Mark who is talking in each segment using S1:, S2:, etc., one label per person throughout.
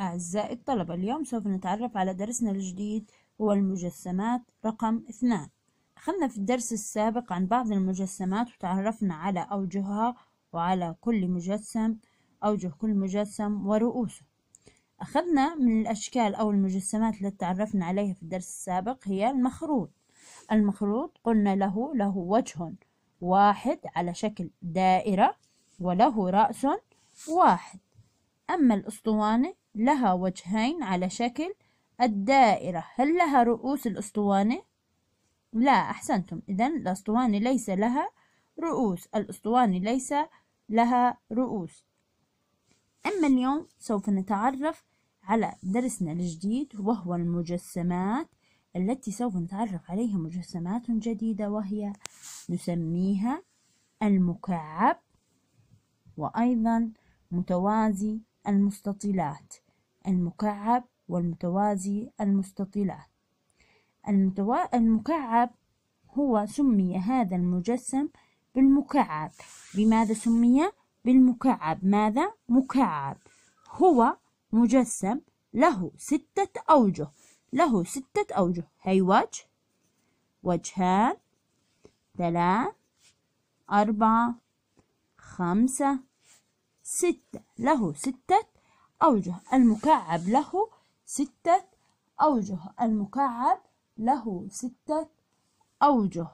S1: أعزائي الطلبة اليوم سوف نتعرف على درسنا الجديد هو المجسمات رقم اثنان أخذنا في الدرس السابق عن بعض المجسمات وتعرفنا على أوجهها وعلى كل مجسم أوجه كل مجسم ورؤوسه أخذنا من الأشكال أو المجسمات التي تعرفنا عليها في الدرس السابق هي المخروط المخروط قلنا له له وجه واحد على شكل دائرة وله رأس واحد أما الأسطوانة لها وجهين على شكل الدائرة هل لها رؤوس الأسطوانة؟ لا أحسنتم إذا الأسطوانة ليس لها رؤوس الأسطوانة ليس لها رؤوس أما اليوم سوف نتعرف على درسنا الجديد وهو المجسمات التي سوف نتعرف عليها مجسمات جديدة وهي نسميها المكعب وأيضا متوازي المستطيلات المكعب والمتوازي المستطيلات المتوا... المكعب هو سمي هذا المجسم بالمكعب بماذا سمي؟ بالمكعب ماذا؟ مكعب هو مجسم له ستة أوجه له ستة أوجه هي وجه وجهان ثلاث أربعة خمسة ستة له ستة أوجه المكعب له ستة أوجه المكعب له ستة أوجه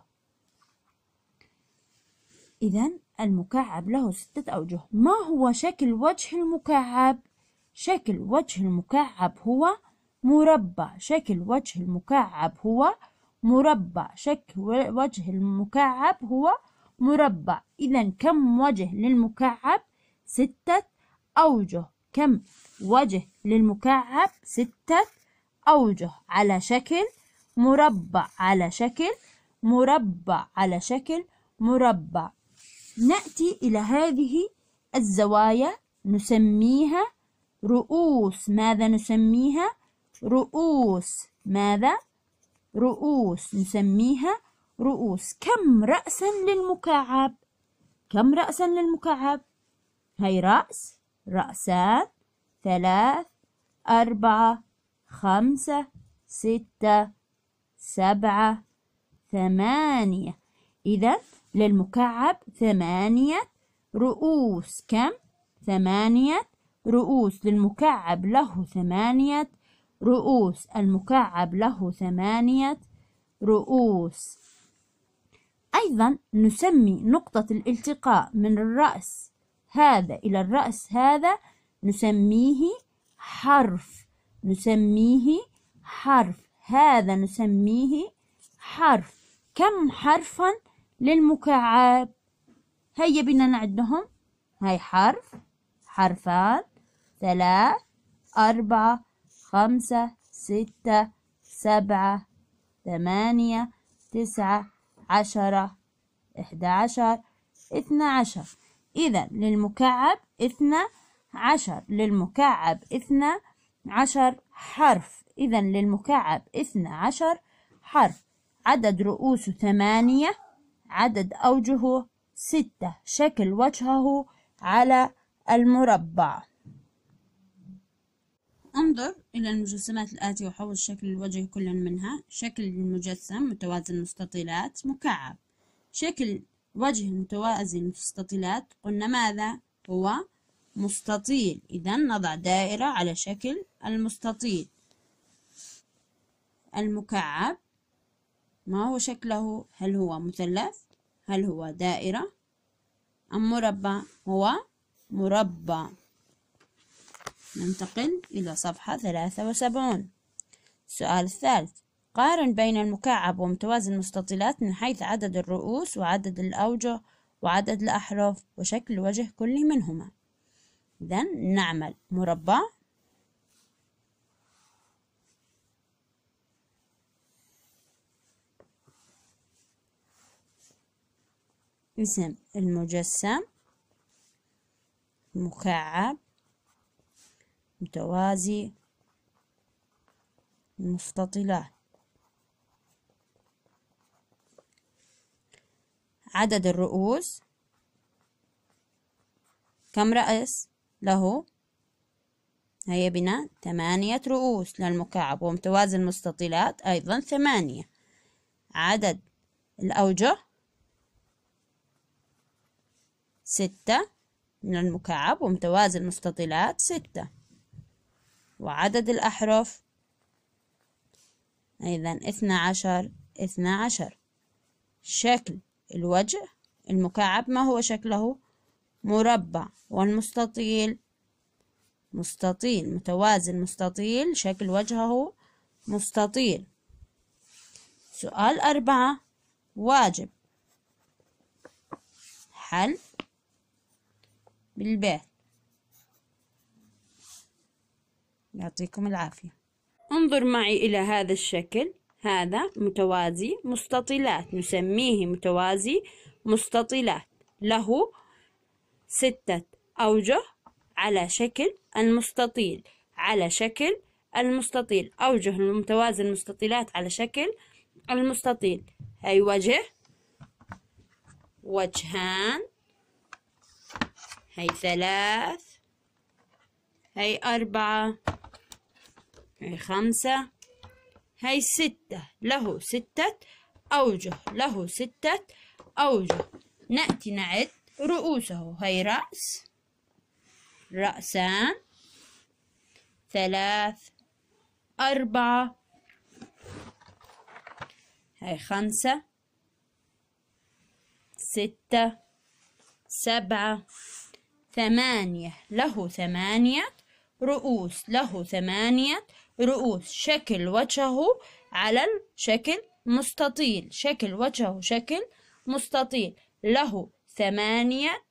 S1: إذا المكعب له ستة أوجه ما هو شكل وجه المكعب؟ شكل وجه المكعب هو مربع شكل وجه المكعب هو مربع شكل وجه المكعب هو مربع إذا كم وجه للمكعب؟ ستة أوجه كم وجه للمكعب ستة أوجه على شكل مربع على شكل مربع على شكل مربع نأتي إلى هذه الزوايا نسميها رؤوس ماذا نسميها رؤوس ماذا رؤوس نسميها رؤوس كم رأسا للمكعب كم رأسا للمكعب هاي رأس رأسان ثلاث أربعة خمسة ستة سبعة ثمانية إذا للمكعب ثمانية رؤوس كم؟ ثمانية رؤوس للمكعب له ثمانية رؤوس المكعب له ثمانية رؤوس أيضا نسمي نقطة الالتقاء من الرأس هذا إلى الرأس هذا نسميه حرف نسميه حرف هذا نسميه حرف كم حرفا للمكعب هيا بنا نعدهم هاي حرف حرفان ثلاث أربعة خمسة ستة سبعة ثمانية تسعة عشرة إحدى عشر اثنى عشر إذا للمكعب اثنا عشر للمكعب اثنا عشر حرف إذا للمكعب اثنا عشر حرف عدد رؤوسه ثمانية عدد أوجهه ستة شكل وجهه على المربع انظر إلى المجسمات الآتية وحول شكل الوجه كل منها شكل المجسم متوازن مستطيلات مكعب شكل وجه متوازي مستطيلات قلنا ماذا هو مستطيل إذا نضع دائرة على شكل المستطيل المكعب ما هو شكله هل هو مثلث هل هو دائرة أم مربع هو مربع ننتقل إلى صفحة ثلاثة وسبعون السؤال الثالث قارن بين المكعب ومتوازي المستطيلات من حيث عدد الرؤوس وعدد الأوجه وعدد الأحرف وشكل وجه كل منهما إذا نعمل مربع اسم المجسم مكعب متوازي المستطيلات عدد الرؤوس كم رأس له هيا بنا ثمانية رؤوس للمكعب ومتوازي المستطيلات أيضا ثمانية عدد الأوجه ستة من المكعب وامتواز المستطيلات ستة وعدد الأحرف أيضا اثنا عشر اثنا عشر شكل الوجه المكعب ما هو شكله مربع والمستطيل مستطيل متوازن مستطيل شكل وجهه مستطيل سؤال أربعة واجب حل بالبيت يعطيكم العافية انظر معي إلى هذا الشكل هذا متوازي مستطيلات نسميه متوازي مستطيلات له ستة أوجه على شكل المستطيل على شكل المستطيل أوجه المتوازي المستطيلات على شكل المستطيل أي وجه وجهان هي ثلاث هي أربعة هي خمسة هاي ستة له ستة أوجه له ستة أوجه نأتي نعد رؤوسه هاي رأس رأسان ثلاث أربعة هاي خمسة ستة سبعة ثمانية له ثمانية رؤوس له ثمانية رؤوس شكل وجهه على الشكل مستطيل شكل وجهه شكل مستطيل له ثمانية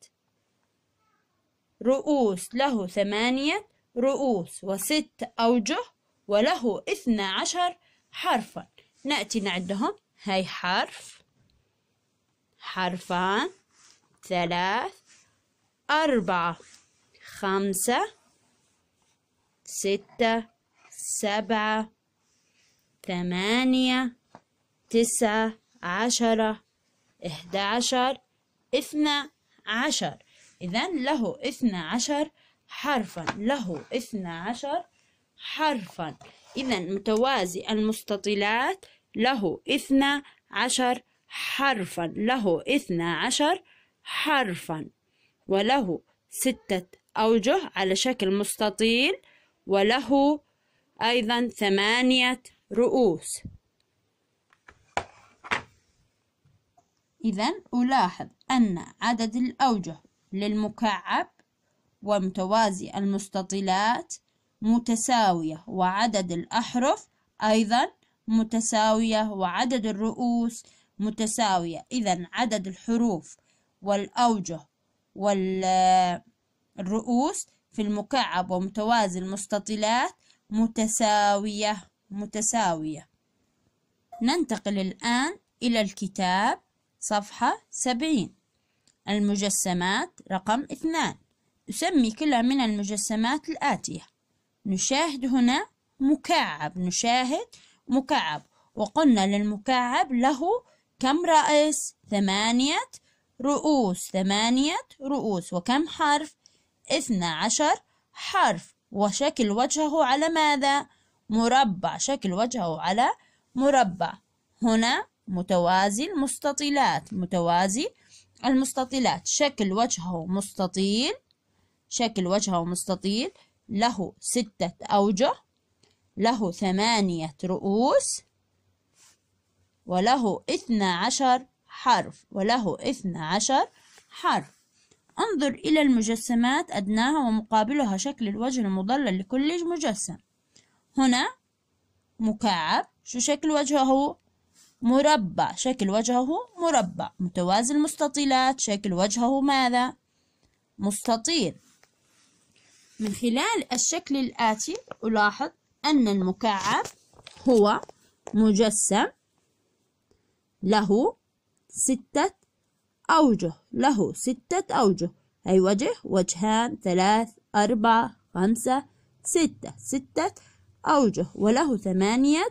S1: رؤوس له ثمانية رؤوس وست أوجه وله اثنى عشر حرفا نأتي نعدهم هاي حرف حرفان ثلاث أربعة خمسة ستة سبعة ثمانية تسعة عشرة إحدى عشر إثنى عشر إذا له إثنى عشر حرفا له إثنى عشر حرفا إذا متوازي المستطيلات له إثنى عشر حرفا له إثنى عشر حرفا وله ستة أوجه على شكل مستطيل وله أيضا ثمانية رؤوس إذا ألاحظ أن عدد الأوجه للمكعب ومتوازي المستطيلات متساوية وعدد الأحرف أيضا متساوية وعدد الرؤوس متساوية إذا عدد الحروف والأوجه والرؤوس في المكعب ومتوازي المستطيلات متساوية متساوية ننتقل الآن إلى الكتاب صفحة سبعين المجسمات رقم اثنان نسمي كل من المجسمات الآتية نشاهد هنا مكعب نشاهد مكعب وقلنا للمكعب له كم رأس ثمانية رؤوس ثمانية رؤوس وكم حرف اثنا عشر حرف وشكل وجهه على ماذا؟ مربع شكل وجهه على مربع هنا متوازي المستطيلات متوازي المستطيلات شكل وجهه مستطيل شكل وجهه مستطيل له ستة أوجه له ثمانية رؤوس وله اثنا عشر حرف وله اثنا عشر حرف انظر إلى المجسمات أدناها ومقابلها شكل الوجه المضلل لكل مجسم هنا مكعب شو شكل وجهه مربع شكل وجهه مربع متوازي المستطيلات شكل وجهه ماذا مستطيل من خلال الشكل الآتي ألاحظ أن المكعب هو مجسم له ستة أوجه له ستة أوجه أي وجه وجهان ثلاث أربعة خمسة ستة ستة أوجه وله ثمانية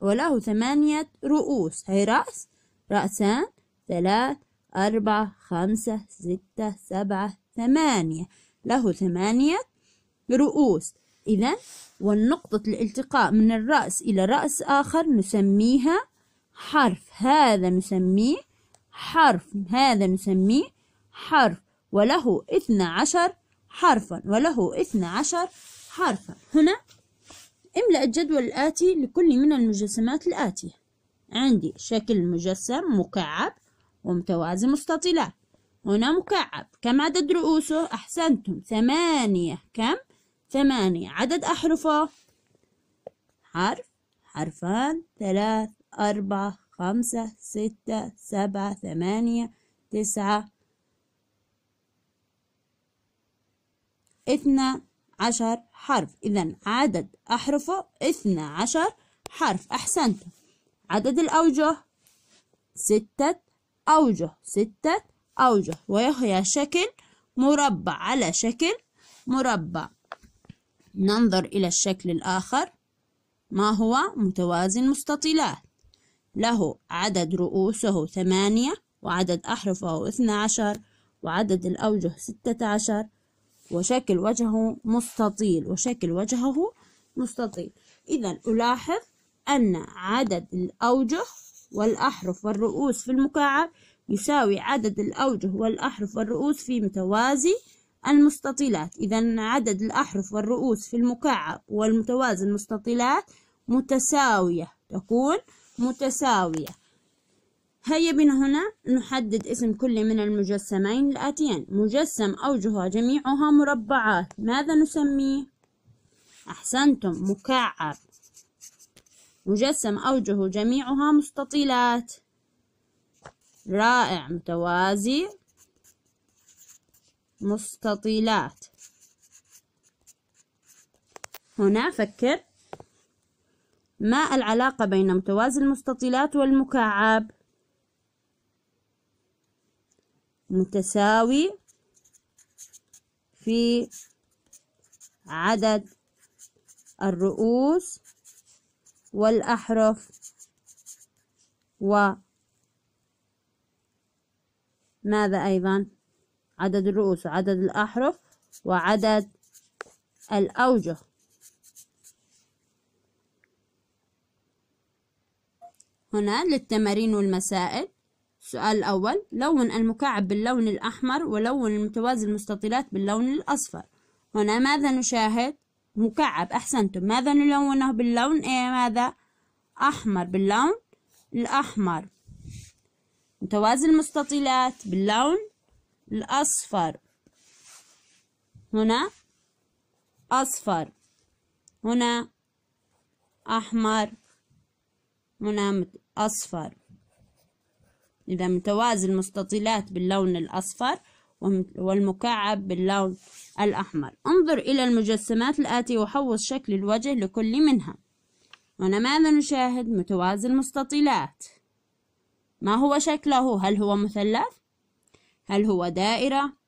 S1: وله ثمانية رؤوس أي رأس رأسان ثلاث أربعة خمسة ستة سبعة ثمانية له ثمانية رؤوس إذا والنقطة الالتقاء من الرأس إلى رأس آخر نسميها حرف هذا نسميه حرف هذا نسميه حرف وله اثنى عشر حرفا وله اثنى عشر حرفا هنا املأ الجدول الآتي لكل من المجسمات الآتية عندي شكل مجسم مكعب ومتوازي مستطيلات هنا مكعب كم عدد رؤوسه أحسنتم ثمانية كم ثمانية عدد أحرفه حرف حرفان ثلاث أربعة خمسة ستة سبعة ثمانية تسعة اثنا عشر حرف إذا عدد أحرفه اثنا عشر حرف أحسنت عدد الأوجه ستة أوجه ستة أوجه وهي شكل مربع على شكل مربع ننظر إلى الشكل الآخر ما هو متوازن مستطيلات له عدد رؤوسه ثمانية وعدد أحرفه اثنا عشر وعدد الأوجه ستة عشر وشكل وجهه مستطيل وشكل وجهه مستطيل إذا ألاحظ أن عدد الأوجه والأحرف والرؤوس في المكعب يساوي عدد الأوجه والأحرف والرؤوس في متوازي المستطيلات إذا عدد الأحرف والرؤوس في المكعب والمتوازي المستطيلات متساوية تكون متساوية هيا بنا هنا نحدد اسم كل من المجسمين الآتيين مجسم أوجهها جميعها مربعات ماذا نسميه؟ أحسنتم مكعب مجسم أوجه جميعها مستطيلات رائع متوازي مستطيلات هنا فكر ما العلاقة بين متوازي المستطيلات والمكعب؟ متساوي في عدد الرؤوس والأحرف و ماذا أيضا عدد الرؤوس وعدد الأحرف وعدد الأوجه هنا للتمارين والمسائل السؤال الأول لون المكعب باللون الأحمر ولون المتوازي المستطيلات باللون الأصفر هنا ماذا نشاهد مكعب أحسنتم ماذا نلونه باللون إيه ماذا أحمر باللون الأحمر متوازي المستطيلات باللون الأصفر هنا أصفر هنا أحمر منها أصفر إذا متوازي المستطيلات باللون الأصفر والمكعب باللون الأحمر انظر إلى المجسمات الآتي وحوص شكل الوجه لكل منها هنا ماذا نشاهد متوازي المستطيلات ما هو شكله هل هو مثلث هل هو دائرة